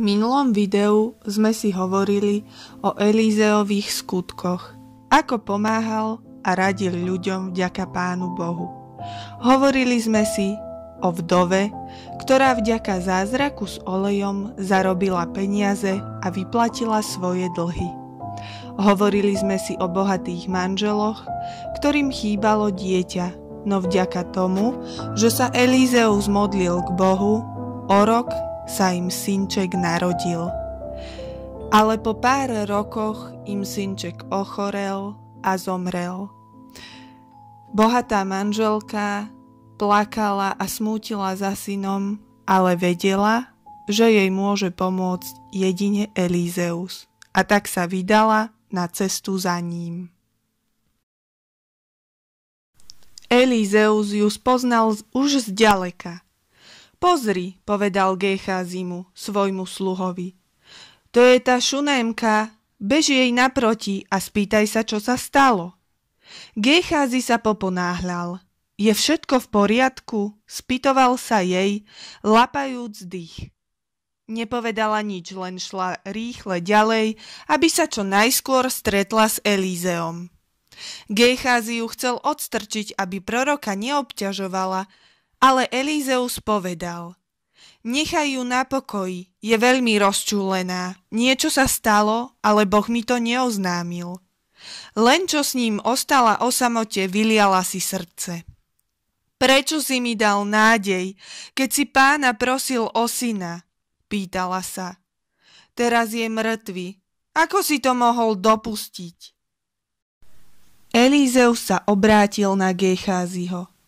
minulom videu sme si hovorili o Elízeových skutkoch, ako pomáhal a radil ľuďom vďaka Pánu Bohu. Hovorili sme si o vdove, ktorá vďaka zázraku s olejom zarobila peniaze a vyplatila svoje dlhy. Hovorili sme si o bohatých manželoch, ktorým chýbalo dieťa, no vďaka tomu, že sa Elízeus modlil k Bohu, o rok sa im synček narodil. Ale po pár rokoch im synček ochorel a zomrel. Bohatá manželka plakala a smútila za synom, ale vedela, že jej môže pomôcť jedine Elízeus a tak sa vydala na cestu za ním. Elízeus ju spoznal už zďaleka – Pozri, povedal Gecházimu, svojmu sluhovi. To je tá šunémka, bež jej naproti a spýtaj sa, čo sa stalo. Gecházi sa poponáhľal. Je všetko v poriadku? Spýtoval sa jej, lapajúc dých. Nepovedala nič, len šla rýchle ďalej, aby sa čo najskôr stretla s Elízeom. Gecházi ju chcel odstrčiť, aby proroka neobťažovala, ale Elízeus povedal, nechaj ju na pokoji, je veľmi rozčúlená. Niečo sa stalo, ale Boh mi to neoznámil. Len čo s ním ostala o samote, vyliala si srdce. Prečo si mi dal nádej, keď si pána prosil o syna? Pýtala sa. Teraz je mŕtvy. Ako si to mohol dopustiť? Elízeus sa obrátil na Gecháziho.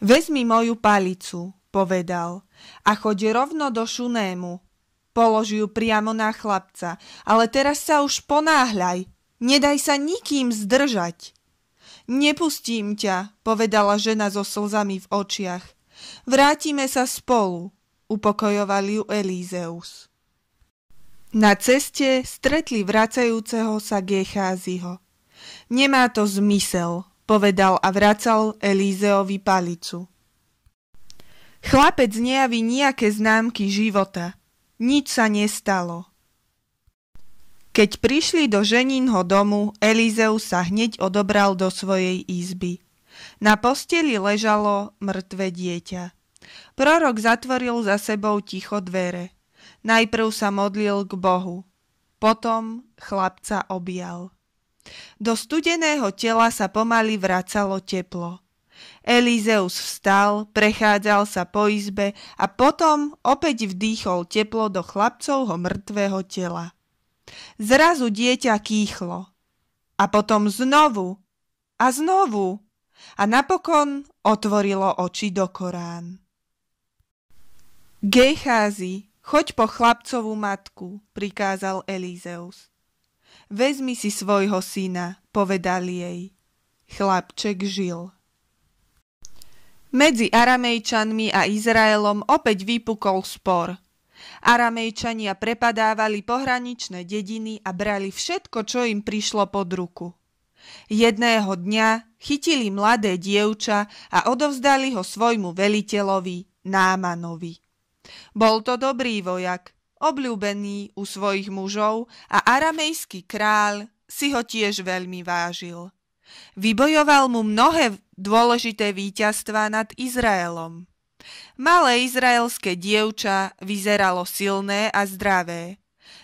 Vezmi moju palicu, povedal, a choď rovno do Šunému. Polož ju priamo na chlapca, ale teraz sa už ponáhľaj, nedaj sa nikým zdržať. Nepustím ťa, povedala žena so slzami v očiach. Vrátime sa spolu, upokojoval ju Elízeus. Na ceste stretli vracajúceho sa Gecháziho. Nemá to zmysel, povedal a vracal Elízeovi palicu. Chlapec nejaví nejaké známky života. Nič sa nestalo. Keď prišli do ženinho domu, Elizeu sa hneď odobral do svojej izby. Na posteli ležalo mŕtve dieťa. Prorok zatvoril za sebou ticho dvere. Najprv sa modlil k Bohu, potom chlapca objal. Do studeného tela sa pomaly vracalo teplo. Elizeus vstal, prechádzal sa po izbe a potom opäť vdýchol teplo do chlapcovho mŕtvého tela. Zrazu dieťa kýchlo. A potom znovu. A znovu. A napokon otvorilo oči do Korán. Gejcházi, choď po chlapcovú matku, prikázal Elizeus. Vezmi si svojho syna, povedal jej. Chlapček žil. Medzi Aramejčanmi a Izraelom opäť vypukol spor. Aramejčania prepadávali pohraničné dediny a brali všetko, čo im prišlo pod ruku. Jedného dňa chytili mladé dievča a odovzdali ho svojmu veliteľovi, Námanovi. Bol to dobrý vojak, obľúbený u svojich mužov a aramejský kráľ si ho tiež veľmi vážil. Vybojoval mu mnohé dôležité víťazstvá nad Izraelom. Malé izraelské dievča vyzeralo silné a zdravé.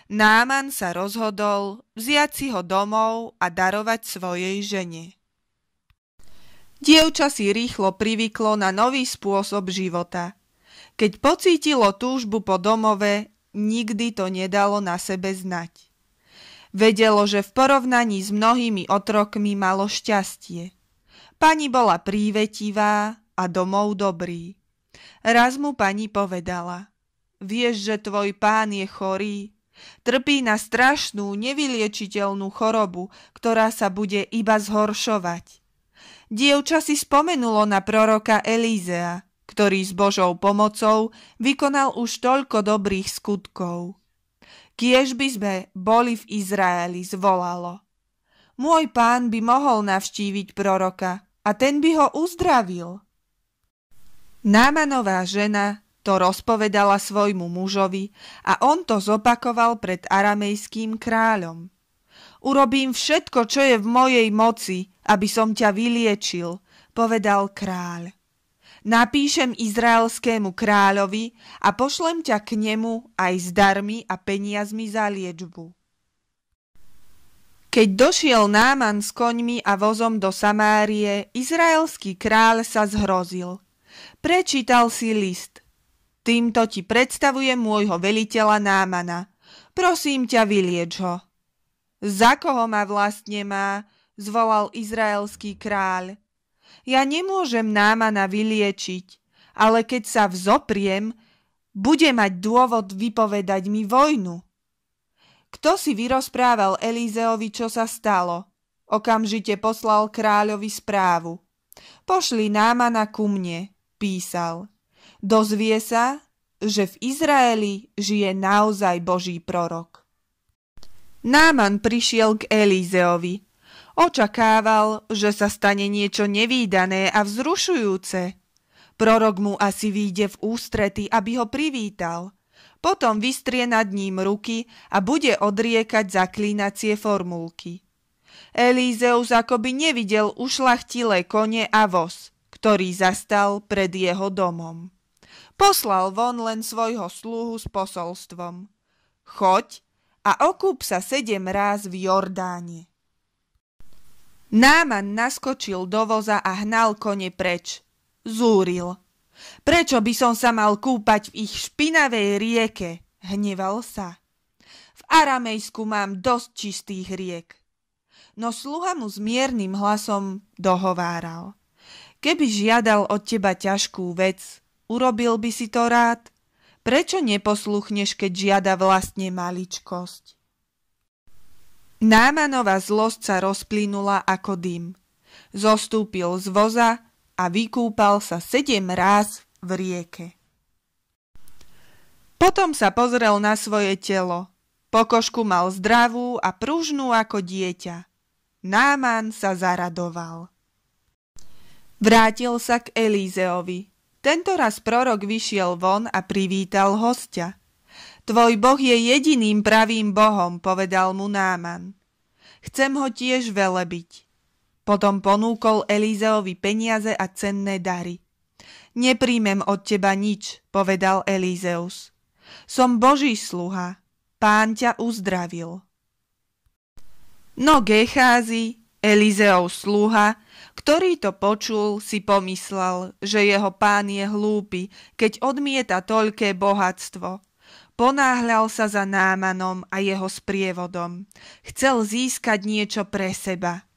Náman sa rozhodol vziať si ho domov a darovať svojej žene. Dievča si rýchlo privyklo na nový spôsob života. Keď pocítilo túžbu po domove, nikdy to nedalo na sebe znať. Vedelo, že v porovnaní s mnohými otrokmi malo šťastie. Pani bola prívetivá a domov dobrý. Raz mu pani povedala, vieš, že tvoj pán je chorý, trpí na strašnú, nevyliečiteľnú chorobu, ktorá sa bude iba zhoršovať. Dievča si spomenulo na proroka Elízea, ktorý s Božou pomocou vykonal už toľko dobrých skutkov. Kiež by sme boli v Izraeli, zvolalo. Môj pán by mohol navštíviť proroka a ten by ho uzdravil. Námanová žena to rozpovedala svojmu mužovi a on to zopakoval pred aramejským kráľom. Urobím všetko, čo je v mojej moci, aby som ťa vyliečil, povedal kráľ. Napíšem izraelskému kráľovi a pošlem ťa k nemu aj s darmi a peniazmi za liečbu. Keď došiel Náman s koňmi a vozom do Samárie, izraelský kráľ sa zhrozil. Prečítal si list. Týmto ti predstavujem môjho veliteľa Námana. Prosím ťa, vylieč ho. Za koho ma vlastne má? zvolal izraelský kráľ. Ja nemôžem námana vyliečiť, ale keď sa vzopriem, bude mať dôvod vypovedať mi vojnu. Kto si vyrozprával Elízeovi, čo sa stalo? Okamžite poslal kráľovi správu. Pošli námana ku mne, písal. Dozvie sa, že v Izraeli žije naozaj Boží prorok. Náman prišiel k Elízeovi Očakával, že sa stane niečo nevýdané a vzrušujúce. Prorok mu asi výjde v ústrety, aby ho privítal. Potom vystrie nad ním ruky a bude odriekať zaklínacie formulky. Elízeus akoby nevidel ušlachtilé kone a voz, ktorý zastal pred jeho domom. Poslal von len svojho sluhu s posolstvom. Choď a okúp sa sedem ráz v Jordáne. Náman naskočil do voza a hnal kone preč. Zúril. Prečo by som sa mal kúpať v ich špinavej rieke? Hneval sa. V Aramejsku mám dosť čistých riek. No sluha mu s miernym hlasom dohováral. Keby žiadal od teba ťažkú vec, urobil by si to rád? Prečo neposluchneš, keď žiada vlastne maličkosť? Námanová zlosť sa rozplynula ako dym. Zostúpil z voza a vykúpal sa sedem ráz v rieke. Potom sa pozrel na svoje telo. Pokožku mal zdravú a pružnú ako dieťa. Náman sa zaradoval. Vrátil sa k Elízeovi. Tento raz prorok vyšiel von a privítal hostia. Tvoj Boh je jediným pravým Bohom, povedal mu Náman. Chcem ho tiež velebiť. Potom ponúkol Elízeovi peniaze a cenné dary. Nepríjmem od teba nič, povedal Elízeus. Som Boží sluha, pán ťa uzdravil. No Gecházy, Elizeov sluha, ktorý to počul, si pomyslel, že jeho pán je hlúpy, keď odmieta toľké bohatstvo – Ponáhľal sa za Námanom a jeho sprievodom. Chcel získať niečo pre seba.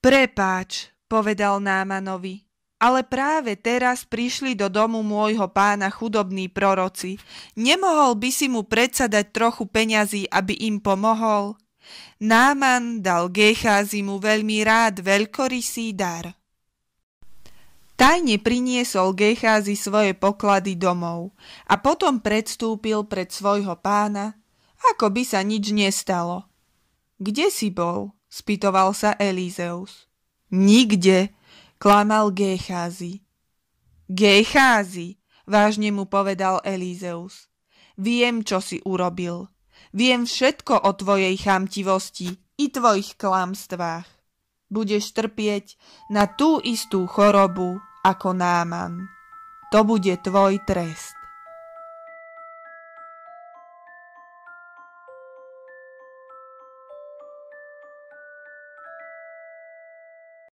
Prepáč, povedal Námanovi, ale práve teraz prišli do domu môjho pána chudobní proroci. Nemohol by si mu predsadať trochu peňazí, aby im pomohol? Náman dal mu veľmi rád veľkorysý dar. Tajne priniesol Gecházi svoje poklady domov a potom predstúpil pred svojho pána, ako by sa nič nestalo. Kde si bol? spýtoval sa Elízeus. Nikde, klamal Gecházi. Gecházi, vážne mu povedal Elízeus. Viem, čo si urobil. Viem všetko o tvojej chamtivosti i tvojich klamstvách budeš trpieť na tú istú chorobu, ako náman. To bude tvoj trest.